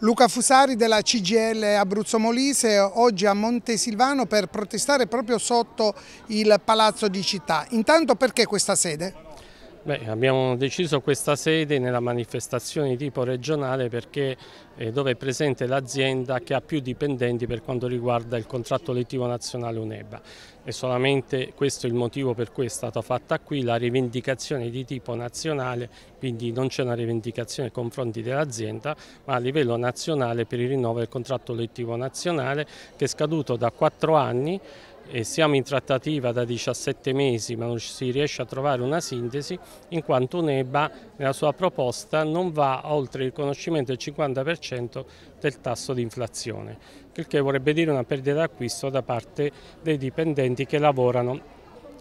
Luca Fusari della CGL Abruzzo Molise oggi a Montesilvano per protestare proprio sotto il Palazzo di Città. Intanto perché questa sede? Beh, abbiamo deciso questa sede nella manifestazione di tipo regionale perché è eh, dove è presente l'azienda che ha più dipendenti per quanto riguarda il contratto elettivo nazionale UNEBA. E solamente questo è il motivo per cui è stata fatta qui la rivendicazione di tipo nazionale, quindi non c'è una rivendicazione nei confronti dell'azienda, ma a livello nazionale per il rinnovo del contratto elettivo nazionale che è scaduto da quattro anni e siamo in trattativa da 17 mesi ma non si riesce a trovare una sintesi in quanto Neba nella sua proposta non va oltre il riconoscimento del 50% del tasso di inflazione, il che vorrebbe dire una perdita d'acquisto da parte dei dipendenti che lavorano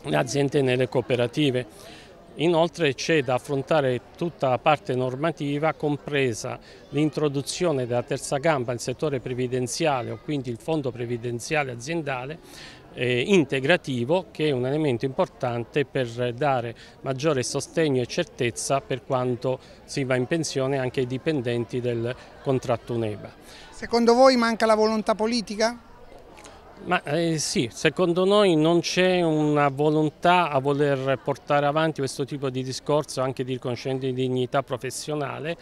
in aziende e nelle cooperative. Inoltre c'è da affrontare tutta la parte normativa, compresa l'introduzione della terza gamba nel settore previdenziale o quindi il fondo previdenziale aziendale eh, integrativo che è un elemento importante per dare maggiore sostegno e certezza per quanto si va in pensione anche ai dipendenti del contratto UNEBA. Secondo voi manca la volontà politica? Ma eh, sì, secondo noi non c'è una volontà a voler portare avanti questo tipo di discorso anche di riconoscendo dignità professionale,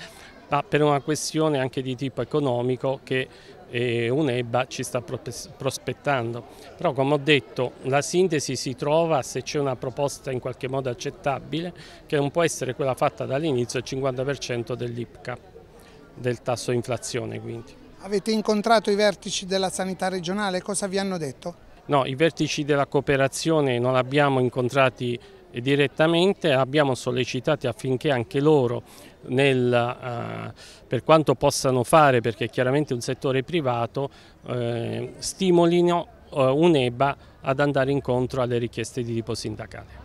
ma per una questione anche di tipo economico che eh, un'EBA ci sta prospettando. Però come ho detto la sintesi si trova se c'è una proposta in qualche modo accettabile che non può essere quella fatta dall'inizio al 50% dell'IPCA, del tasso di inflazione quindi. Avete incontrato i vertici della sanità regionale, cosa vi hanno detto? No, i vertici della cooperazione non li abbiamo incontrati direttamente, abbiamo sollecitati affinché anche loro, nel, eh, per quanto possano fare, perché è chiaramente un settore privato, eh, stimolino eh, un'EBA ad andare incontro alle richieste di tipo sindacale.